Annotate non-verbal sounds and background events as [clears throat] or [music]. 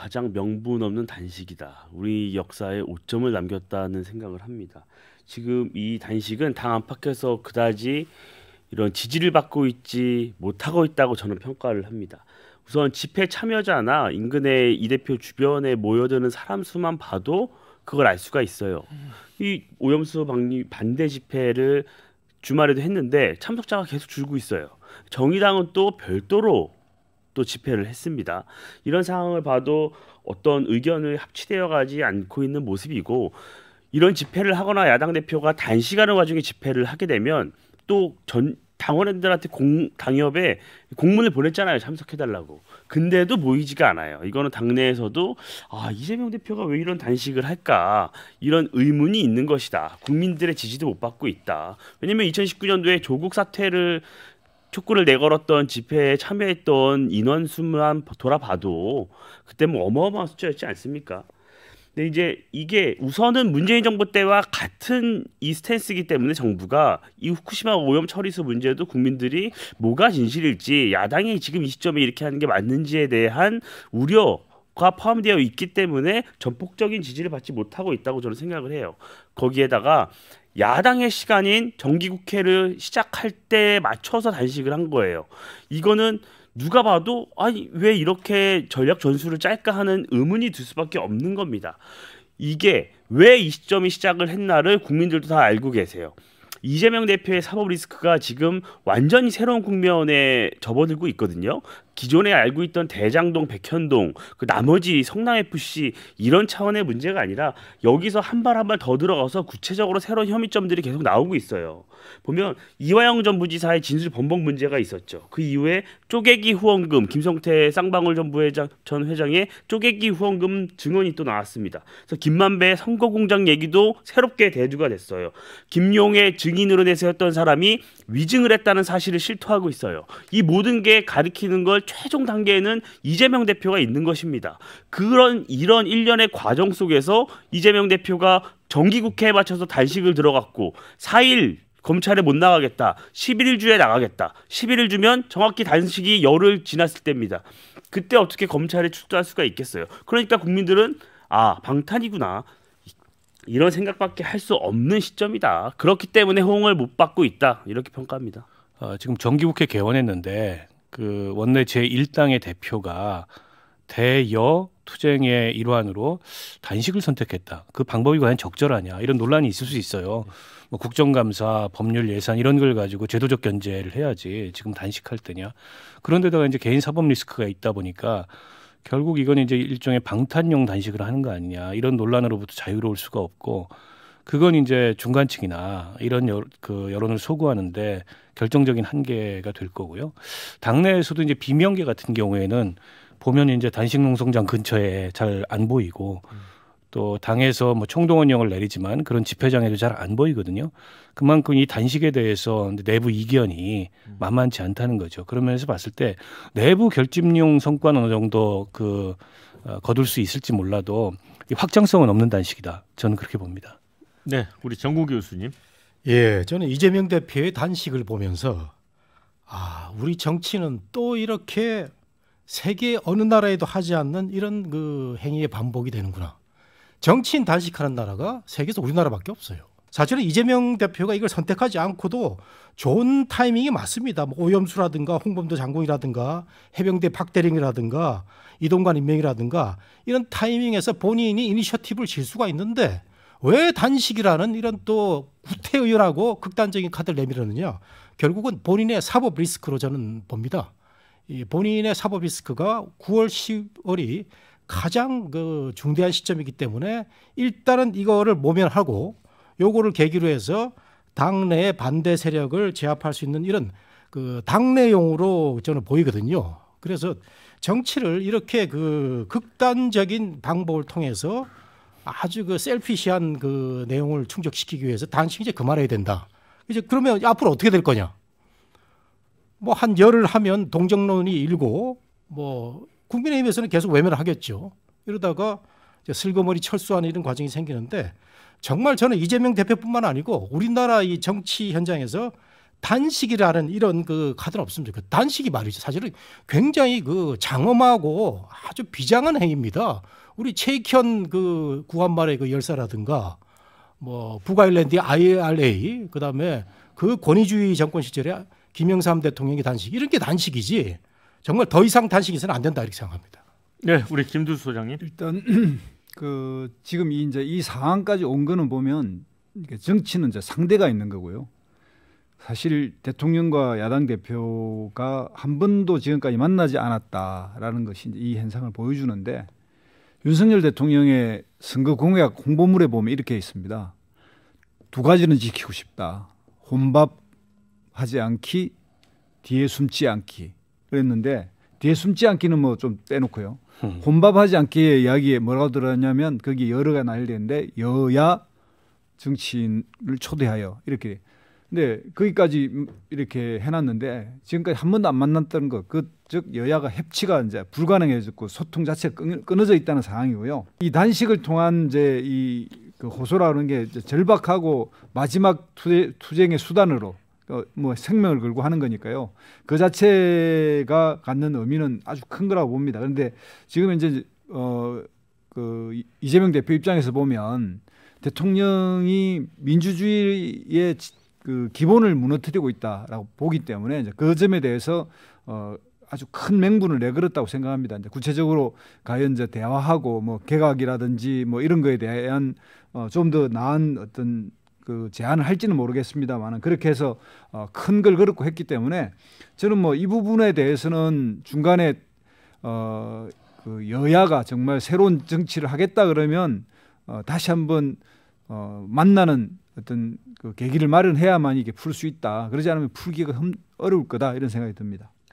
가장 명분 없는 단식이다. 우리 역사에 오점을 남겼다는 생각을 합니다. 지금 이 단식은 당 안팎에서 그다지 이런 지지를 받고 있지 못하고 있다고 저는 평가를 합니다. 우선 집회 참여자나 인근의 이 대표 주변에 모여드는 사람 수만 봐도 그걸 알 수가 있어요. 이 오염수 반대 집회를 주말에도 했는데 참석자가 계속 줄고 있어요. 정의당은 또 별도로 또 집회를 했습니다. 이런 상황을 봐도 어떤 의견을 합치되어 가지 않고 있는 모습이고 이런 집회를 하거나 야당 대표가 단시간의 와중에 집회를 하게 되면 또 전 당원들한테 공, 당협에 공문을 보냈잖아요. 참석해달라고. 근데도 모이지가 않아요. 이거는 당내에서도 아 이재명 대표가 왜 이런 단식을 할까 이런 의문이 있는 것이다. 국민들의 지지도 못 받고 있다. 왜냐면 2019년도에 조국 사태를 촉구를 내걸었던 집회에 참여했던 인원 수만 돌아봐도 그때 뭐 어마어마한 숫자였지 않습니까? 근데 이제 이게 우선은 문재인 정부 때와 같은 이 스탠스이기 때문에 정부가 이 후쿠시마 오염 처리수 문제도 국민들이 뭐가 진실일지 야당이 지금 이 시점에 이렇게 하는 게 맞는지에 대한 우려 포함되어 있기 때문에 전폭적인 지지를 받지 못하고 있다고 저는 생각을 해요. 거기에다가 야당의 시간인 정기국회를 시작할 때 맞춰서 단식을 한 거예요. 이거는 누가 봐도 아니 왜 이렇게 전략 전술을 짤까 하는 의문이 들 수밖에 없는 겁니다. 이게 왜 이 시점이 시작을 했나를 국민들도 다 알고 계세요. 이재명 대표의 사법 리스크가 지금 완전히 새로운 국면에 접어들고 있거든요. 기존에 알고 있던 대장동, 백현동, 그 나머지 성남 FC 이런 차원의 문제가 아니라 여기서 한 발 한 발 더 들어가서 구체적으로 새로운 혐의점들이 계속 나오고 있어요. 보면 이화영 전부지사의 진술 범벅 문제가 있었죠. 그 이후에 쪼개기 후원금 김성태 쌍방울 전 부회장 전 회장의 쪼개기 후원금 증언이 또 나왔습니다. 그래서 김만배 선거 공장 얘기도 새롭게 대두가 됐어요. 김용의 증인으로 내세웠던 사람이 위증을 했다는 사실을 실토하고 있어요. 이 모든 게 가리키는 걸 최종 단계에는 이재명 대표가 있는 것입니다. 그런 이런 일련의 과정 속에서 이재명 대표가 정기국회에 맞춰서 단식을 들어갔고 4일 검찰에 못 나가겠다. 11일 주에 나가겠다. 11일 주면 정확히 단식이 열흘 지났을 때입니다. 그때 어떻게 검찰에 출두할 수가 있겠어요. 그러니까 국민들은 아 방탄이구나. 이런 생각밖에 할 수 없는 시점이다. 그렇기 때문에 호응을 못 받고 있다. 이렇게 평가합니다. 어, 지금 정기국회 개원했는데 그 원내 제1당의 대표가 대여 투쟁의 일환으로 단식을 선택했다. 그 방법이 과연 적절하냐 이런 논란이 있을 수 있어요. 뭐 국정감사, 법률 예산 이런 걸 가지고 제도적 견제를 해야지 지금 단식할 때냐. 그런데다가 이제 개인 사법 리스크가 있다 보니까 결국 이건 이제 일종의 방탄용 단식을 하는 거 아니냐 이런 논란으로부터 자유로울 수가 없고 그건 이제 중간층이나 이런 여, 그 여론을 소구하는데 결정적인 한계가 될 거고요. 당내에서도 이제 비명계 같은 경우에는 보면 이제 단식 농성장 근처에 잘 안 보이고 또 당에서 뭐 총동원령을 내리지만 그런 집회장에도 잘 안 보이거든요. 그만큼 이 단식에 대해서 내부 이견이 만만치 않다는 거죠. 그러면서 봤을 때 내부 결집용 성과는 어느 정도 그 어, 거둘 수 있을지 몰라도 이 확장성은 없는 단식이다. 저는 그렇게 봅니다. 네, 우리 정국 교수님. 예, 저는 이재명 대표의 단식을 보면서 아, 우리 정치는 또 이렇게 세계 어느 나라에도 하지 않는 이런 그 행위의 반복이 되는구나. 정치인 단식하는 나라가 세계에서 우리나라밖에 없어요. 사실은 이재명 대표가 이걸 선택하지 않고도 좋은 타이밍이 맞습니다. 뭐 오염수라든가 홍범도 장군이라든가 해병대 박대령이라든가 이동관 임명이라든가 이런 타이밍에서 본인이 이니셔티브를 질 수가 있는데 왜 단식이라는 이런 또구태의열하고 극단적인 카드를 내밀었느냐? 결국은 본인의 사법 리스크로 저는 봅니다. 이 본인의 사법 리스크가 9월 10월이 가장 그 중대한 시점이기 때문에 일단은 이거를 모면하고 요거를 계기로 해서 당내의 반대 세력을 제압할 수 있는 이런 그 당내용으로 저는 보이거든요. 그래서 정치를 이렇게 그 극단적인 방법을 통해서 아주 그 셀피시한 그 내용을 충족시키기 위해서 단식 이제 그만해야 된다. 이제 그러면 앞으로 어떻게 될 거냐? 뭐 한 열을 하면 동정론이 일고 뭐 국민의힘에서는 계속 외면을 하겠죠. 이러다가 이제 슬그머니 철수하는 이런 과정이 생기는데 정말 저는 이재명 대표뿐만 아니고 우리나라 이 정치 현장에서 단식이라는 이런 그 카드는 없으면 좋겠다. 단식이 말이죠. 사실은 굉장히 그 장엄하고 아주 비장한 행위입니다. 우리 체익현 그 구한말의 그 열사라든가 뭐 북아일랜드 의 IRA 그다음에 그 권위주의 정권 시절에 김영삼 대통령의 단식 이런 게 단식이지 정말 더 이상 단식이서는안 된다 이렇게 생각합니다. 네, 우리 김두수 소장님. 일단 [clears throat] 그 지금 이 이제 이 상황까지 온 거는 보면 정치는 이제 상대가 있는 거고요. 사실 대통령과 야당 대표가 한 번도 지금까지 만나지 않았다라는 것이 이 현상을 보여주는데 윤석열 대통령의 선거 공약 공보물에 보면 이렇게 있습니다. 두 가지는 지키고 싶다. 혼밥하지 않기, 뒤에 숨지 않기. 그랬는데 뒤에 숨지 않기는 뭐좀 빼놓고요. 음. 혼밥하지 않기의 이야기에 뭐라고 들었냐면 거기 여러가 나열는데 여야 정치인을 초대하여 이렇게 네, 거기까지 이렇게 해놨는데 지금까지 한 번도 안 만났다는 것, 그즉 여야가 협치가 이제 불가능해졌고 소통 자체가 끊어져 있다는 상황이고요. 이 단식을 통한 이제 이그 호소라는 게 절박하고 마지막 투쟁의 수단으로 어, 뭐 생명을 걸고 하는 거니까요. 그 자체가 갖는 의미는 아주 큰 거라고 봅니다. 그런데 지금 이제 어그 이재명 대표 입장에서 보면 대통령이 민주주의의 그 기본을 무너뜨리고 있다라고 보기 때문에 이제 그 점에 대해서 어 아주 큰 맹분을 내걸었다고 생각합니다. 이제 구체적으로 과연 이제 대화하고 뭐 개각이라든지 뭐 이런 거에 대한 어좀더 나은 어떤 그 제안을 할지는 모르겠습니다만 그렇게 해서 어큰걸 걸었고 했기 때문에 저는 뭐 이 부분에 대해서는 중간에 어그 여야가 정말 새로운 정치를 하겠다 그러면 어 다시 한번 어 만나는 어떤 그 계기를 마련해야만 이게 풀 수 있다. 그러지 않으면 풀기가 어려울 거다 이런 생각이 듭니다.